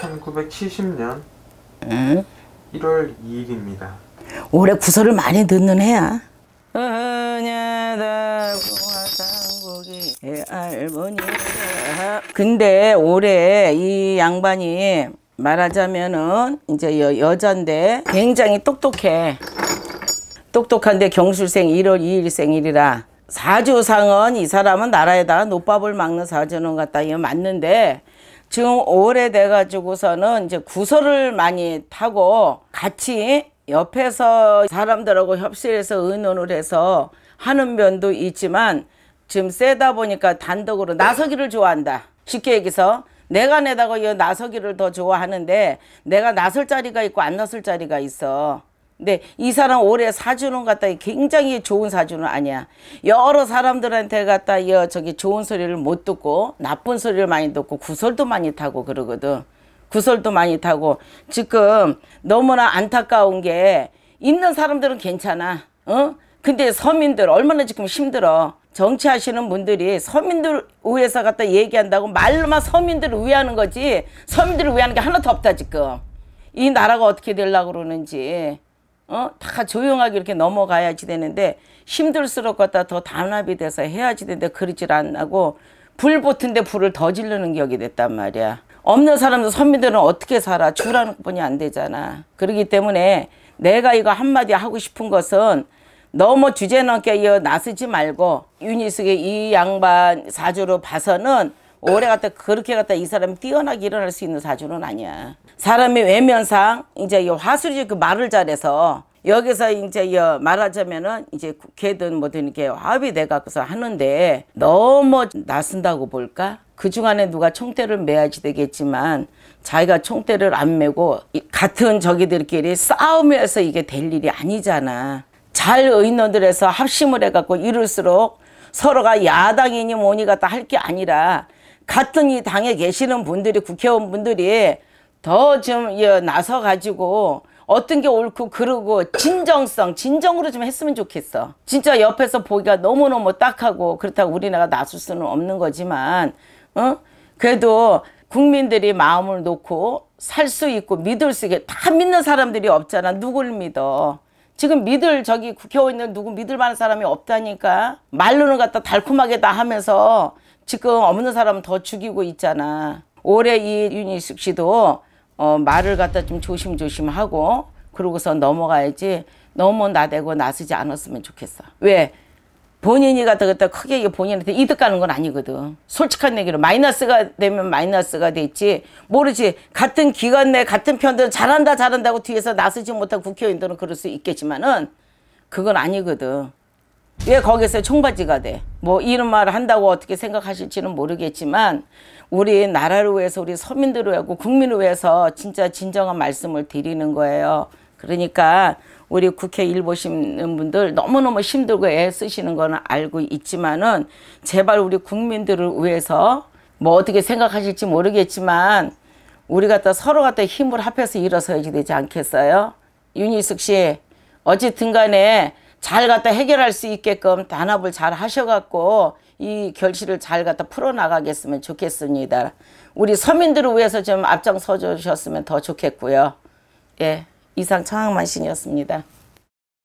1970년 에? 1월 2일입니다. 올해 구설을 많이 듣는 해야. 근데 올해 이 양반이 말하자면은 이제 여, 여잔데 굉장히 똑똑해. 똑똑한데 경술생 1월 2일 생일이라 사주상은 이 사람은 나라에다 가 노밥을 막는 사주는 같다 이거 맞는데 지금 오래돼가지고서는 이제 구설을 많이 타고 같이 옆에서 사람들하고 협실해서 의논을 해서 하는 면도 있지만 지금 세다 보니까 단독으로 나서기를 좋아한다. 쉽게 얘기해서 내가 내다가 이 나서기를 더 좋아하는데 내가 나설 자리가 있고 안 나설 자리가 있어. 근데 네, 이 사람 올해 사주는 갖다 굉장히 좋은 사주는 아니야. 여러 사람들한테 갖다 여 저기 좋은 소리를 못 듣고 나쁜 소리를 많이 듣고 구설도 많이 타고 그러거든. 구설도 많이 타고 지금 너무나 안타까운 게 있는 사람들은 괜찮아. 어? 근데 서민들 얼마나 지금 힘들어. 정치하시는 분들이 서민들 위해서 갖다 얘기한다고 말로만 서민들을 위하는 거지 서민들을 위하는 게 하나도 없다 지금. 이 나라가 어떻게 될라 그러는지. 어? 다 조용하게 이렇게 넘어가야지 되는데 힘들수록 갖다 더 단합이 돼서 해야지 되는데 그러질 않고 불 붙은데 불을 더 지르는 격이 됐단 말이야. 없는 사람도 선민들은 어떻게 살아? 주라는 분이 안 되잖아. 그러기 때문에 내가 이거 한마디 하고 싶은 것은 너무 주제넘게 이어 나서지 말고 유니스의 이 양반 사주로 봐서는 오래 갖다 그렇게 갔다이 사람이 뛰어나게 일어날 수 있는 사주는 아니야. 사람의 외면상 이제 이 화술이 그 말을 잘해서 여기서 이제 말하자면은 이제 걔든 뭐든 이렇게 합이 돼 갖고서 하는데 너무 나선다고 볼까? 그중안에 누가 총대를 매야지 되겠지만 자기가 총대를 안 매고 같은 저기들끼리 싸움에서 이게 될 일이 아니잖아. 잘 의논들에서 합심을 해갖고 이룰수록 서로가 야당이니 뭐니 갖다 할 게 아니라 같은 이 당에 계시는 분들이 국회의원 분들이 더 좀 나서 가지고 어떤 게 옳고 그르고 진정성 진정으로 좀 했으면 좋겠어 진짜 옆에서 보기가 너무너무 딱하고 그렇다고 우리나라가 나설 수는 없는 거지만 어? 그래도 국민들이 마음을 놓고 살 수 있고 믿을 수 있게 다 믿는 사람들이 없잖아 누굴 믿어 지금 믿을 저기 국회의원들 누구 믿을 만한 사람이 없다니까 말로는 갖다 달콤하게 다 하면서 지금 없는 사람 더 죽이고 있잖아. 올해 이 윤희숙 씨도 어, 말을 갖다 좀 조심조심하고 그러고서 넘어가야지 너무 나대고 나서지 않았으면 좋겠어. 왜? 본인이 갖다 갖다 크게 본인한테 이득 가는 건 아니거든. 솔직한 얘기로 마이너스가 되면 마이너스가 됐지 모르지. 같은 기관내 같은 편들은 잘한다 잘한다고 뒤에서 나서지 못한 국회의원들은 그럴 수 있겠지만은 그건 아니거든. 왜 거기서 총바지가 돼? 뭐 이런 말을 한다고 어떻게 생각하실지는 모르겠지만 우리 나라를 위해서 우리 서민들을 위하고 국민을 위해서 진짜 진정한 말씀을 드리는 거예요. 그러니까 우리 국회 일 보시는 분들 너무너무 힘들고 애쓰시는 거는 알고 있지만은 제발 우리 국민들을 위해서 뭐 어떻게 생각하실지 모르겠지만 우리 갖다 서로 갖다 힘을 합해서 일어서야지 되지 않겠어요? 윤희숙 씨 어쨌든 간에 잘 갖다 해결할 수 있게끔 단합을 잘 하셔갖고 이 결실을 잘 갖다 풀어나가겠으면 좋겠습니다. 우리 서민들을 위해서 좀 앞장서 주셨으면 더 좋겠고요. 예, 이상 청학만신이었습니다.